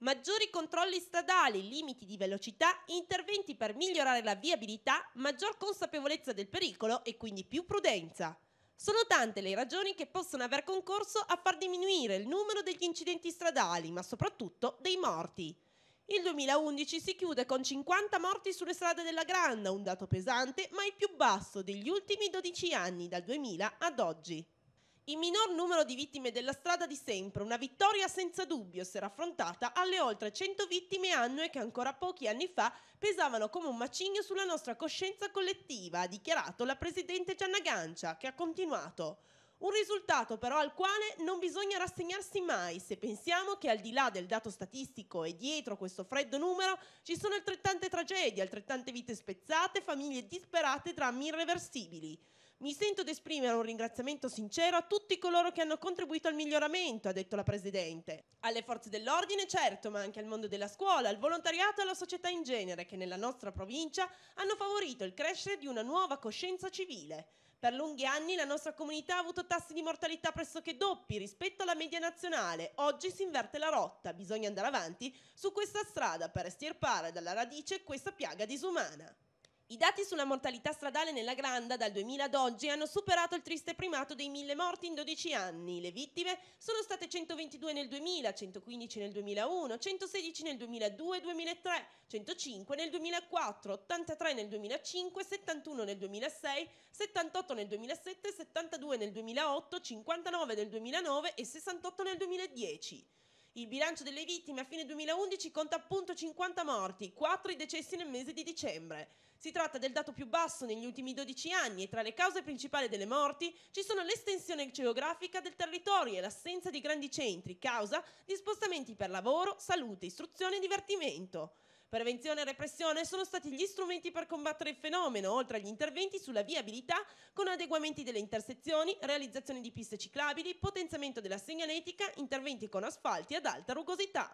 maggiori controlli stradali, limiti di velocità, interventi per migliorare la viabilità, maggior consapevolezza del pericolo e quindi più prudenza. Sono tante le ragioni che possono aver concorso a far diminuire il numero degli incidenti stradali, ma soprattutto dei morti. Il 2011 si chiude con 50 morti sulle strade della Granda, un dato pesante ma il più basso degli ultimi 12 anni, dal 2000 ad oggi il minor numero di vittime della strada di sempre, una vittoria senza dubbio se raffrontata alle oltre 100 vittime annue che ancora pochi anni fa pesavano come un macigno sulla nostra coscienza collettiva, ha dichiarato la presidente Gianna Gancia, che ha continuato. Un risultato però al quale non bisogna rassegnarsi mai se pensiamo che al di là del dato statistico e dietro questo freddo numero ci sono altrettante tragedie, altrettante vite spezzate, famiglie disperate drammi irreversibili. Mi sento di esprimere un ringraziamento sincero a tutti coloro che hanno contribuito al miglioramento, ha detto la Presidente. Alle forze dell'ordine, certo, ma anche al mondo della scuola, al volontariato e alla società in genere, che nella nostra provincia hanno favorito il crescere di una nuova coscienza civile. Per lunghi anni la nostra comunità ha avuto tassi di mortalità pressoché doppi rispetto alla media nazionale. Oggi si inverte la rotta, bisogna andare avanti su questa strada per estirpare dalla radice questa piaga disumana. I dati sulla mortalità stradale nella Granda dal 2000 ad oggi hanno superato il triste primato dei mille morti in 12 anni. Le vittime sono state 122 nel 2000, 115 nel 2001, 116 nel 2002, 2003, 105 nel 2004, 83 nel 2005, 71 nel 2006, 78 nel 2007, 72 nel 2008, 59 nel 2009 e 68 nel 2010. Il bilancio delle vittime a fine 2011 conta appunto 50 morti, 4 i decessi nel mese di dicembre. Si tratta del dato più basso negli ultimi 12 anni e tra le cause principali delle morti ci sono l'estensione geografica del territorio e l'assenza di grandi centri, causa di spostamenti per lavoro, salute, istruzione e divertimento. Prevenzione e repressione sono stati gli strumenti per combattere il fenomeno, oltre agli interventi sulla viabilità con adeguamenti delle intersezioni, realizzazione di piste ciclabili, potenziamento della segnaletica, interventi con asfalti ad alta rugosità.